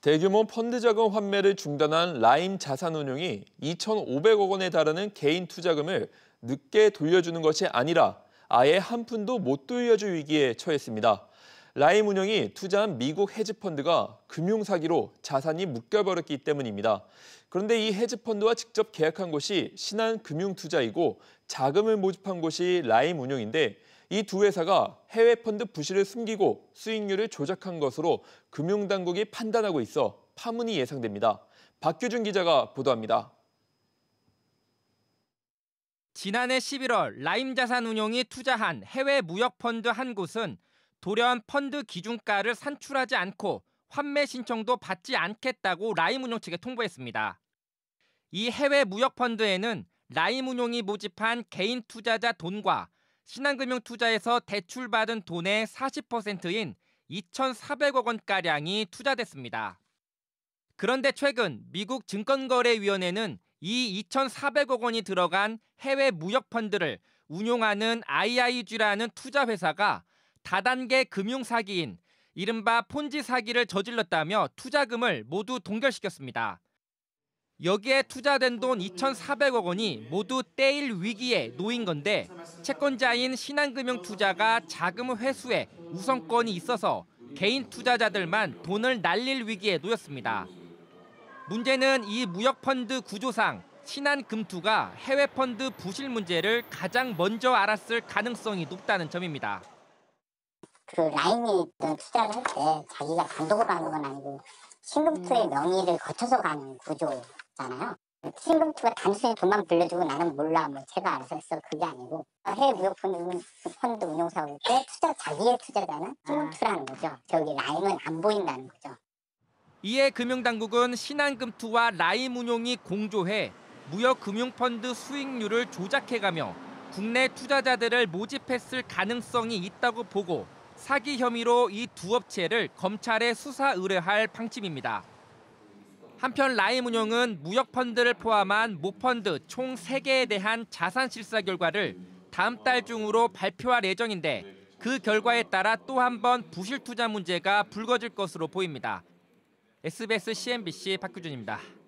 대규모 펀드 자금 환매를 중단한 라임 자산운용이 2,500억 원에 달하는 개인 투자금을 늦게 돌려주는 것이 아니라 아예 한 푼도 못 돌려줄 위기에 처했습니다. 라임 운용이 투자한 미국 헤지펀드가 금융 사기로 자산이 묶여버렸기 때문입니다. 그런데 이 헤지펀드와 직접 계약한 곳이 신한금융투자이고 자금을 모집한 곳이 라임 운용인데 이두 회사가 해외 펀드 부실을 숨기고 수익률을 조작한 것으로 금융당국이 판단하고 있어 파문이 예상됩니다. 박규준 기자가 보도합니다. 지난해 11월 라임자산운용이 투자한 해외 무역펀드 한 곳은 돌연 펀드 기준가를 산출하지 않고 환매 신청도 받지 않겠다고 라임운용 측에 통보했습니다. 이 해외 무역펀드에는 라임운용이 모집한 개인 투자자 돈과 신한금융 투자에서 대출받은 돈의 40%인 2,400억 원가량이 투자됐습니다. 그런데 최근 미국 증권거래위원회는 이 2,400억 원이 들어간 해외 무역 펀드를 운용하는 IIG라는 투자 회사가 다단계 금융 사기인 이른바 폰지 사기를 저질렀다며 투자금을 모두 동결시켰습니다. 여기에 투자된 돈 2,400억 원이 모두 떼일 위기에 놓인 건데 채권자인 신한금융투자가 자금 회수에 우선권이 있어서 개인 투자자들만 돈을 날릴 위기에 놓였습니다. 문제는 이 무역펀드 구조상 신한금투가 해외 펀드 부실 문제를 가장 먼저 알았을 가능성이 높다는 점입니다. 그 라인이 투자를 할 때 자기가 단독으로 하는 건 아니고 신금투의 명의를 거쳐서 가는 구조 있잖아요. 신금투가 단순히 돈만 불려주고 나는 몰라 뭐 제가 알아서 했어 그게 아니고 해외 무역펀드 음, 펀드 운용사고에 투자 자기의 투자자는 신금투라는 거죠. 저기 라임은 안 보인다는 거죠. 이에 금융당국은 신한금투와 라임 운용이 공조해 무역금융펀드 수익률을 조작해가며 국내 투자자들을 모집했을 가능성이 있다고 보고 사기 혐의로 이 두 업체를 검찰에 수사 의뢰할 방침입니다. 한편 라임운용은 무역펀드를 포함한 모펀드 총 3개에 대한 자산 실사 결과를 다음 달 중으로 발표할 예정인데 그 결과에 따라 또 한 번 부실 투자 문제가 불거질 것으로 보입니다. SBS CNBC 박규준입니다.